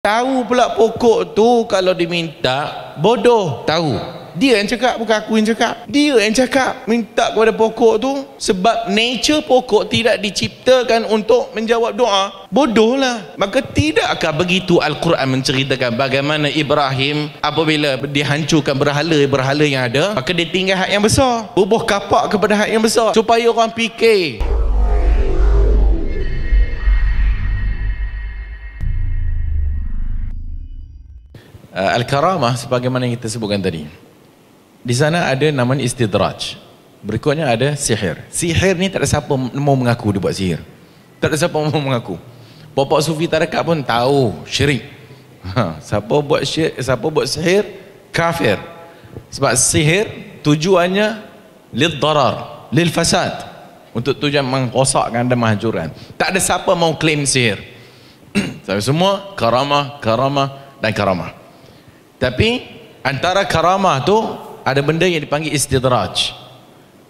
Tahu pula pokok tu kalau diminta bodoh tahu. Dia yang cakap bukan aku yang cakap. Dia yang cakap minta kepada pokok tu sebab nature pokok tidak diciptakan untuk menjawab doa. Bodohlah. Maka tidakkah begitu Al-Quran menceritakan bagaimana Ibrahim apabila dihancurkan berhala-berhala yang ada, maka dia tinggal hak yang besar. Bubuh kapak kepada hak yang besar supaya orang fikir. Uh, Al-Karamah sebagaimana yang kita sebutkan tadi di sana ada nama istidraj berikutnya ada sihir sihir ni tak ada siapa mau mengaku dia buat sihir tak ada siapa mau mengaku bapak sufi tarekat pun tahu syirik ha, siapa buat syir, siapa buat sihir kafir sebab sihir tujuannya lil darar lil fasad untuk tujuan mengosakkan dan menghancurkan tak ada siapa mau claim sihir tapi semua karamah karamah dan karamah tapi antara karamah tu ada benda yang dipanggil istidraj.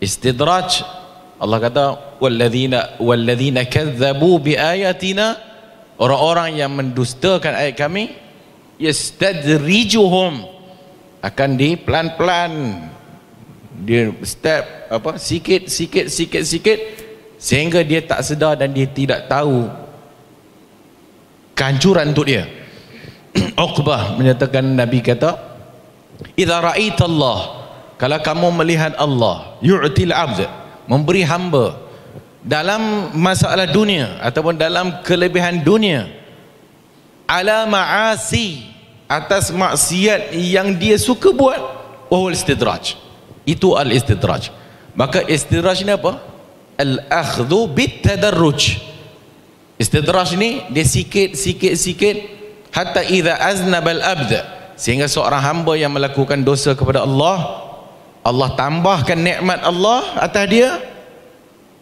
Istidraj Allah kata walladzina walladzina kadzabu biayatina orang-orang yang mendustakan ayat kami yastadrijuhum akan di pelan-pelan dia step apa sikit sikit sikit sikit sehingga dia tak sedar dan dia tidak tahu kancuran untuk dia Uqbah menyatakan Nabi kata Iza ra'ita Allah Kalau kamu melihat Allah Yu'til abd Memberi hamba Dalam masalah dunia Ataupun dalam kelebihan dunia Ala ma'asi Atas maksiat yang dia suka buat Wahul istidraj Itu al istidraj Maka istidraj ni apa? Al-akhdu bit-tadarruj Istidraj ni Dia sikit-sikit-sikit hatta idza aznabal abd sehingga seorang hamba yang melakukan dosa kepada Allah Allah tambahkan nikmat Allah atas dia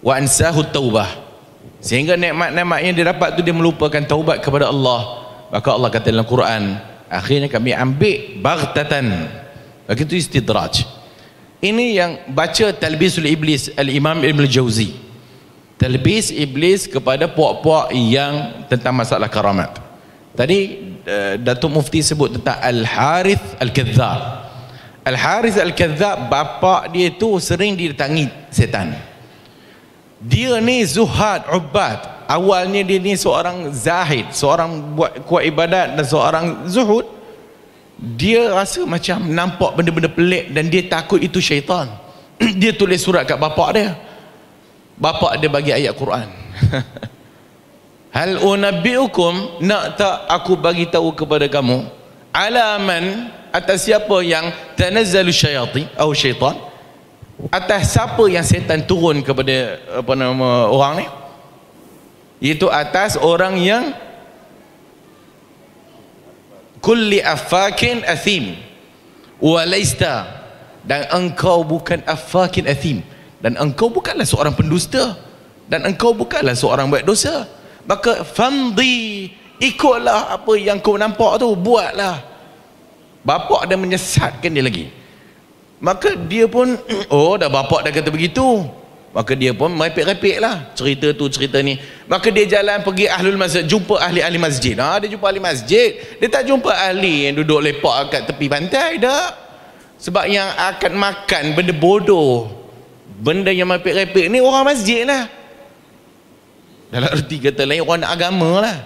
wa ansahu taubah sehingga nikmat-nikmat yang dia dapat tu dia melupakan taubat kepada Allah maka Allah kata dalam Quran akhirnya kami ambil baghtatan begitu istidraj ini yang baca talbisul iblis al-imam ibn al-jawzi talbis iblis kepada puak-puak yang tentang masalah karamat Tadi eh, Datuk Mufti sebut tentang Al-Harith Al-Kadzab. Al-Harith Al-Kadzab bapa dia tu sering didatangi setan. Dia ni zuhad, ubat. Awalnya dia ni seorang zahid, seorang buat kuat ibadat dan seorang zuhud. Dia rasa macam nampak benda-benda pelik dan dia takut itu syaitan. dia tulis surat kat bapa dia. Bapa dia bagi ayat Quran. Hal unabbiukum nak tak aku bagi tahu kepada kamu ala atas siapa yang tanazzalu syayati atau syaitan atas siapa yang setan turun kepada apa nama orang ni itu atas orang yang kulli afakin athim walaysta dan engkau bukan afakin athim dan engkau bukanlah seorang pendusta dan engkau bukanlah seorang buat dosa maka fandi ikutlah apa yang kau nampak tu buatlah bapak dah menyesatkan dia lagi maka dia pun oh dah bapak dah kata begitu maka dia pun merepek-repek lah cerita tu cerita ni maka dia jalan pergi ahlul masjid jumpa ahli-ahli masjid ha, dia jumpa ahli masjid dia tak jumpa ahli yang duduk lepak kat tepi pantai dah sebab yang akan makan benda bodoh benda yang merepek-repek ni orang masjid lah dalam erti kata lain orang nak agama lah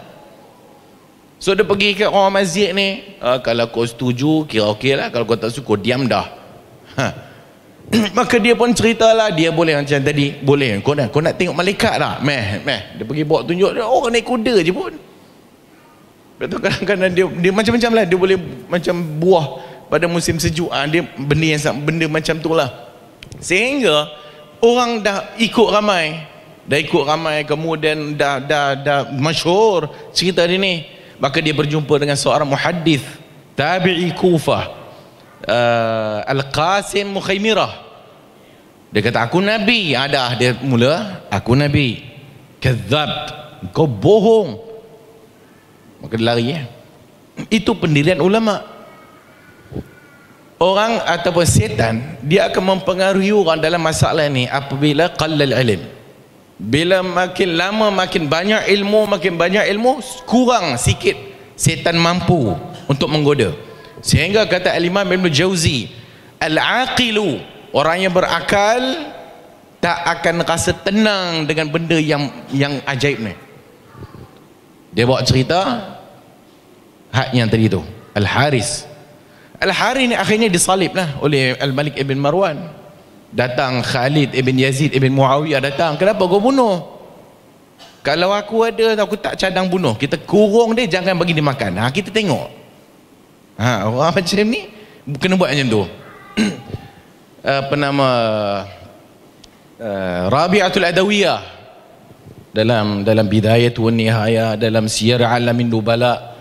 so dia pergi ke orang masjid ni uh, kalau kau setuju kira okey lah kalau kau tak suka diam dah ha. maka dia pun cerita lah. dia boleh macam tadi boleh kau nak, kau nak tengok malaikat tak lah. meh meh dia pergi bawa tunjuk dia orang oh, naik kuda je pun lepas tu kadang-kadang dia, dia macam-macam lah dia boleh macam buah pada musim sejuk ha. dia benda yang benda macam tu lah sehingga orang dah ikut ramai dah ikut ramai kemudian dah dah dah masyhur cerita dia ni maka dia berjumpa dengan seorang muhaddis tabi'i kufah eh, uh, al-qasim mukhaimirah dia kata aku nabi ada ah, dia mula aku nabi kadzab kau bohong maka dia lari ya. itu pendirian ulama orang ataupun setan dia akan mempengaruhi orang dalam masalah ni apabila qallal ilm bila makin lama makin banyak ilmu makin banyak ilmu kurang sikit setan mampu untuk menggoda sehingga kata al-imam ibn jauzi al-aqilu orang yang berakal tak akan rasa tenang dengan benda yang yang ajaib ni dia bawa cerita hak yang tadi tu al-haris al-haris ni akhirnya disalib lah oleh al-malik ibn marwan datang Khalid ibn Yazid ibn Muawiyah datang kenapa kau bunuh kalau aku ada aku tak cadang bunuh kita kurung dia jangan bagi dia makan ha, kita tengok ha, orang macam ni kena buat macam tu apa nama uh, Rabi'atul Adawiyah dalam dalam bidayah tu nihaya dalam siyar alamin dubala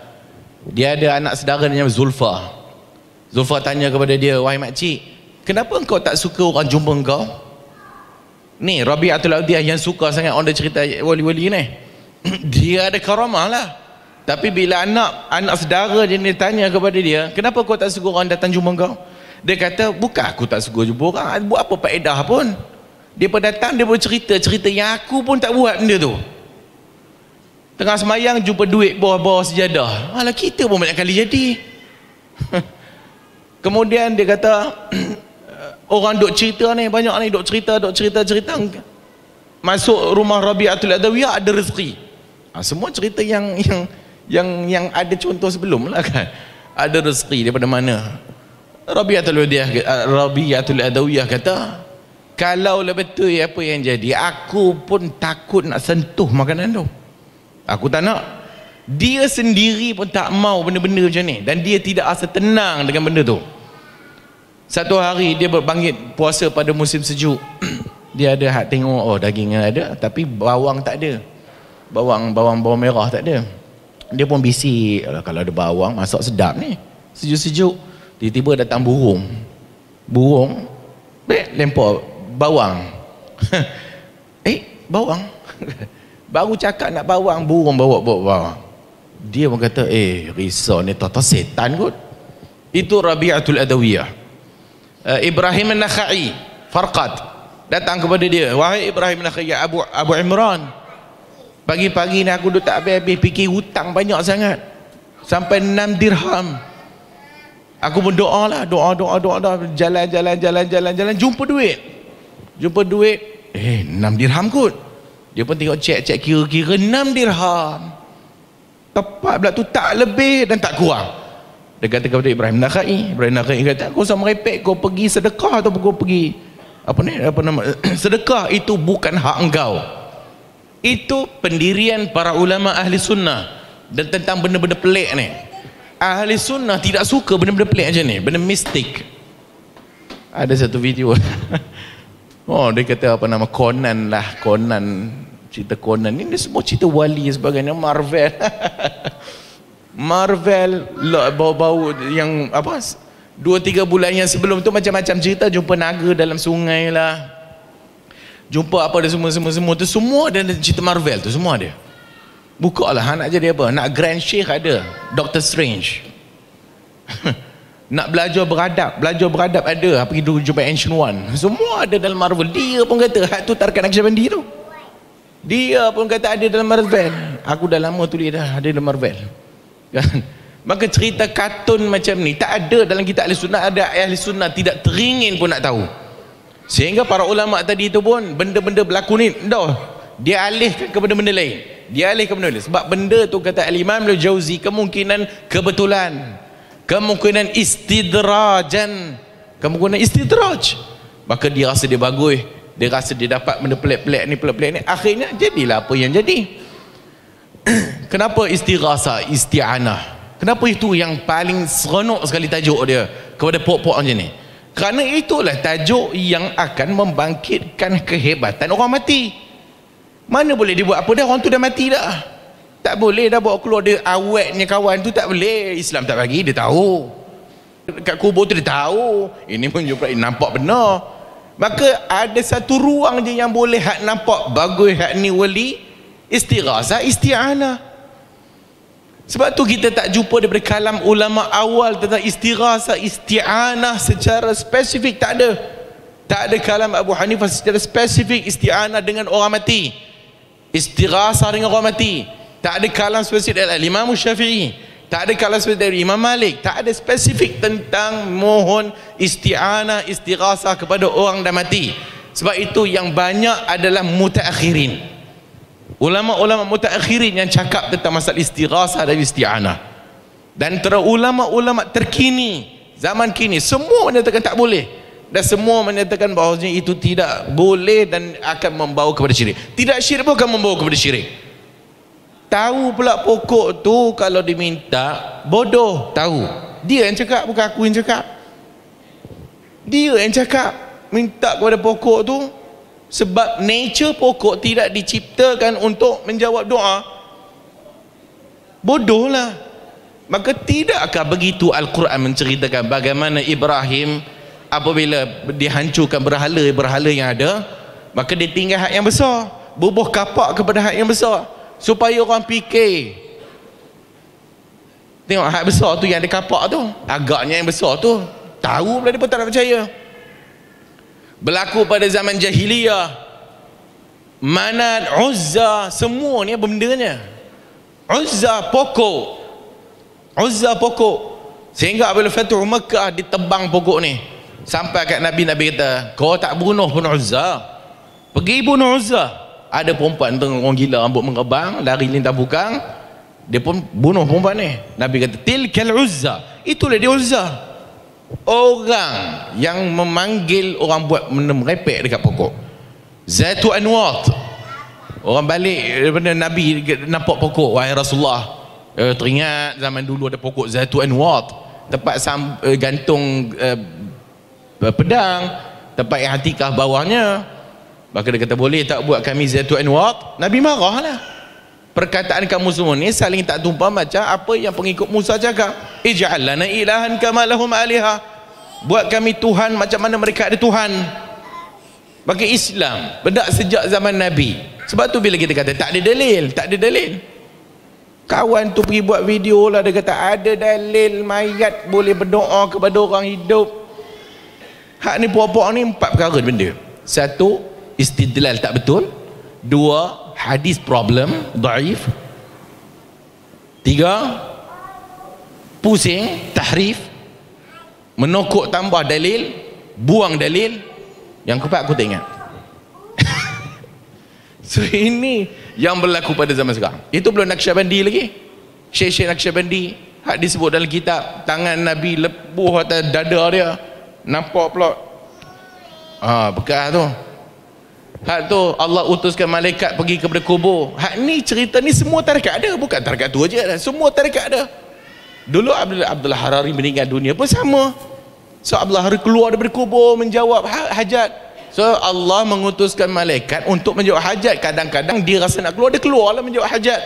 dia ada anak saudara namanya Zulfa Zulfa tanya kepada dia wahai makcik kenapa engkau tak suka orang jumpa engkau ni Rabi Atul Audiyah yang suka sangat orang dia cerita wali-wali ni dia ada karamah lah tapi bila anak anak saudara dia ni tanya kepada dia kenapa kau tak suka orang datang jumpa engkau dia kata bukan aku tak suka jumpa orang buat apa paedah pun dia pun datang dia pun cerita cerita yang aku pun tak buat benda tu tengah semayang jumpa duit bawah-bawah sejadah alah kita pun banyak kali jadi kemudian dia kata orang duk cerita ni banyak ni duk cerita duk cerita cerita masuk rumah Rabi'atul Adawiyah ada rezeki ha, semua cerita yang yang yang yang ada contoh sebelum lah kan ada rezeki daripada mana Rabi'atul Adawiyah eh, Rabi'atul Adawiyah kata kalau lebih tu apa yang jadi aku pun takut nak sentuh makanan tu aku tak nak dia sendiri pun tak mau benda-benda macam ni dan dia tidak rasa tenang dengan benda tu satu hari dia berbangkit puasa pada musim sejuk dia ada hak tengok oh dagingnya ada tapi bawang tak ada bawang bawang bawang merah tak ada dia pun bisik oh, kalau ada bawang masak sedap ni sejuk-sejuk tiba-tiba datang burung burung eh, lempar bawang eh bawang baru cakap nak bawang burung bawa bawa bawang dia pun kata eh risau ni tata setan kot itu Rabi'atul Adawiyah Eh, Ibrahim An-Nakhai Farqad datang kepada dia wahai Ibrahim An-Nakhai ya Abu Abu Imran pagi-pagi ni aku duduk tak habis-habis fikir hutang banyak sangat sampai 6 dirham aku pun doa lah doa doa doa doa jalan jalan jalan jalan jalan jumpa duit jumpa duit eh 6 dirham kot dia pun tengok cek cek kira-kira 6 dirham tepat pula tu tak lebih dan tak kurang dia kata kepada Ibrahim Nakhai, Ibrahim Nakhai kata, kau sama repek kau pergi sedekah atau kau pergi apa ni apa nama sedekah itu bukan hak engkau. Itu pendirian para ulama ahli sunnah dan tentang benda-benda pelik ni. Ahli sunnah tidak suka benda-benda pelik macam ni, benda mistik. Ada satu video. Oh, dia kata apa nama konan lah, konan cerita konan ini semua cerita wali sebagainya Marvel. Marvel bau-bau yang apa dua tiga bulan yang sebelum tu macam-macam cerita jumpa naga dalam sungai lah jumpa apa dia semua-semua semua tu semua ada cerita Marvel tu semua ada buka lah nak jadi apa nak Grand Sheikh ada Doctor Strange nak belajar beradab belajar beradab ada pergi dulu jumpa Ancient One semua ada dalam Marvel dia pun kata hak tu tarikan Aksha Bandi tu dia pun kata ada dalam Marvel aku dah lama tulis dah ada dalam Marvel kan? maka cerita kartun macam ni tak ada dalam kitab ahli sunnah ada ahli sunnah tidak teringin pun nak tahu sehingga para ulama tadi itu pun benda-benda berlaku ni dah dia alih ke benda-benda lain dia alih ke benda lain sebab benda tu kata al-imam al-jawzi kemungkinan kebetulan kemungkinan istidrajan kemungkinan istidraj maka dia rasa dia bagus dia rasa dia dapat benda pelik-pelik ni pelik-pelik ni akhirnya jadilah apa yang jadi kenapa istighasah isti'anah kenapa itu yang paling seronok sekali tajuk dia kepada puak-puak macam ni kerana itulah tajuk yang akan membangkitkan kehebatan orang mati mana boleh dibuat apa dah orang tu dah mati dah tak boleh dah bawa keluar dia awetnya kawan tu tak boleh Islam tak bagi dia tahu dekat kubur tu dia tahu ini pun jumpa nampak benar maka ada satu ruang je yang boleh hak nampak bagus hak ni wali istighasa isti'ana sebab tu kita tak jumpa daripada kalam ulama awal tentang istighasa isti'ana secara spesifik tak ada tak ada kalam Abu Hanifah secara spesifik isti'ana dengan orang mati istighasa dengan orang mati tak ada kalam spesifik dari Imam Syafi'i tak ada kalam spesifik dari Imam Malik tak ada spesifik tentang mohon isti'ana istighasa kepada orang dah mati sebab itu yang banyak adalah mutakhirin. akhirin ulama-ulama mutaakhirin yang cakap tentang masalah istighasah dan isti'anah dan antara ulama-ulama terkini zaman kini semua menyatakan tak boleh dan semua menyatakan bahawa itu tidak boleh dan akan membawa kepada syirik tidak syirik pun akan membawa kepada syirik tahu pula pokok tu kalau diminta bodoh tahu dia yang cakap bukan aku yang cakap dia yang cakap minta kepada pokok tu sebab nature pokok tidak diciptakan untuk menjawab doa bodohlah maka tidakkah begitu Al-Quran menceritakan bagaimana Ibrahim apabila dihancurkan berhala-berhala yang ada maka dia tinggal hak yang besar bubuh kapak kepada hak yang besar supaya orang fikir tengok hak besar tu yang ada kapak tu agaknya yang besar tu tahu pula dia pun tak nak percaya berlaku pada zaman jahiliyah manat uzza semua ni apa ni, uzza pokok uzza pokok sehingga apabila fatuh Mekah ditebang pokok ni sampai kat Nabi Nabi kata kau tak bunuh pun uzza pergi bunuh uzza ada perempuan tengah orang gila ambuk mengebang lari lintang bukang dia pun bunuh perempuan ni Nabi kata tilkal uzza itulah dia uzza orang yang memanggil orang buat benda merepek dekat pokok Zaitu Anwat orang balik daripada Nabi nampak pokok wahai Rasulullah eh, teringat zaman dulu ada pokok Zaitu Anwat tempat sam, eh, gantung uh, pedang tempat yang hatikah bawahnya maka dia kata boleh tak buat kami Zaitu Anwat Nabi marahlah perkataan kamu semua ni saling tak tumpah macam apa yang pengikut Musa cakap ij'al lana ilahan kama lahum aliha buat kami tuhan macam mana mereka ada tuhan bagi Islam bedak sejak zaman Nabi sebab tu bila kita kata tak ada dalil tak ada dalil kawan tu pergi buat video lah dia kata ada dalil mayat boleh berdoa kepada orang hidup hak ni puak-puak ni empat perkara benda satu istidlal tak betul dua hadis problem daif tiga pusing tahrif menokok tambah dalil buang dalil yang keempat aku tak ingat so ini yang berlaku pada zaman sekarang itu belum naqsyabandi lagi syekh-syekh naqsyabandi hak disebut dalam kitab tangan Nabi lepuh atas dada dia nampak pula ah, bekas tu hak tu Allah utuskan malaikat pergi ke kubur hak ni cerita ni semua tarikat ada bukan tarikat tu aja ada semua tarikat ada Dulu Abdul Abdul Harari meninggal dunia pun sama. So Abdul Harari keluar daripada kubur menjawab ha, hajat. So Allah mengutuskan malaikat untuk menjawab hajat. Kadang-kadang dia rasa nak keluar, dia keluarlah menjawab hajat.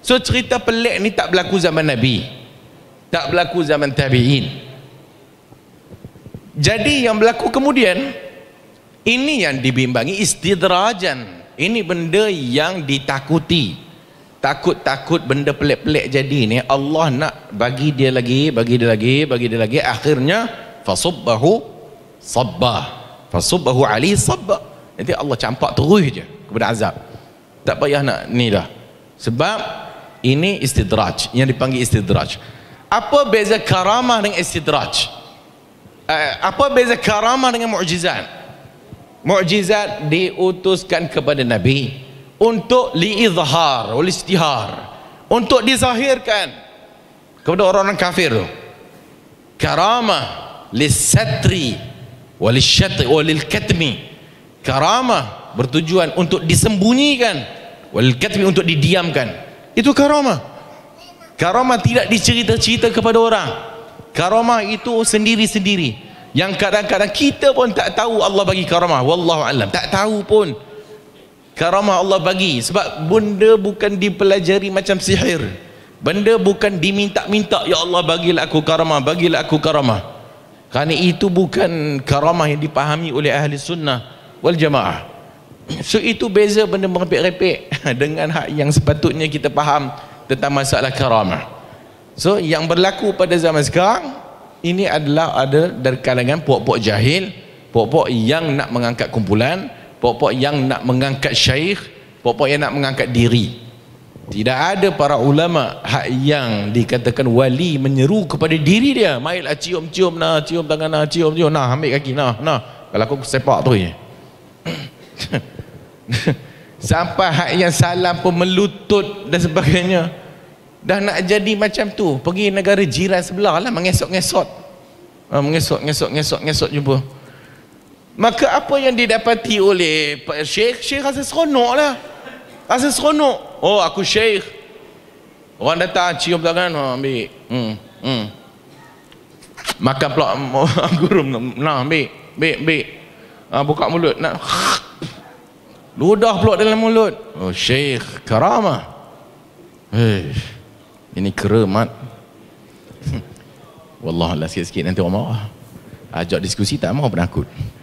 So cerita pelik ni tak berlaku zaman Nabi. Tak berlaku zaman tabi'in. Jadi yang berlaku kemudian ini yang dibimbangi istidrajan. Ini benda yang ditakuti takut-takut benda pelik-pelik jadi ni Allah nak bagi dia lagi bagi dia lagi bagi dia lagi akhirnya fasubbahu sabbah fasubbahu ali sabbah nanti Allah campak terus je kepada azab tak payah nak ni dah sebab ini istidraj yang dipanggil istidraj apa beza karamah dengan istidraj eh, apa beza karamah dengan mukjizat mukjizat diutuskan kepada nabi untuk liizhar wal oh, istihar untuk dizahirkan kepada orang-orang kafir tu karamah lisatri wal syatri wal katmi karamah bertujuan untuk disembunyikan wal katmi untuk didiamkan itu karamah karamah tidak dicerita-cerita kepada orang karamah itu sendiri-sendiri yang kadang-kadang kita pun tak tahu Allah bagi karamah wallahu alam tak tahu pun karamah Allah bagi sebab benda bukan dipelajari macam sihir benda bukan diminta-minta ya Allah bagilah aku karamah bagilah aku karamah kerana itu bukan karamah yang dipahami oleh ahli sunnah wal jamaah so itu beza benda merepek-repek dengan hak yang sepatutnya kita faham tentang masalah karamah so yang berlaku pada zaman sekarang ini adalah ada dari kalangan puak-puak jahil puak-puak yang nak mengangkat kumpulan kumpulan puak-puak yang nak mengangkat syair puak-puak yang nak mengangkat diri tidak ada para ulama hak yang dikatakan wali menyeru kepada diri dia mail lah, cium cium nah cium tangan nah cium cium nah ambil kaki nah nah kalau aku sepak tu je ya. sampai hak yang salam pun melutut dan sebagainya dah nak jadi macam tu pergi negara jiran sebelah lah mengesot-ngesot ah, mengesot-ngesot-ngesot-ngesot jumpa mengesot, mengesot, mengesot, Maka apa yang didapati oleh Syekh, Syekh rasa seronok lah. Rasa seronok. Oh aku Syekh. Orang datang cium tangan, ha, ambil. Hmm, hmm. Makan pula guru, nah ambil, ambil, ambil. Ha, buka mulut, nak. Ludah pula dalam mulut. Oh Syekh, karamah. Eh, ini keramat. Wallah Allah sikit-sikit nanti orang marah. Ajak diskusi tak mau penakut.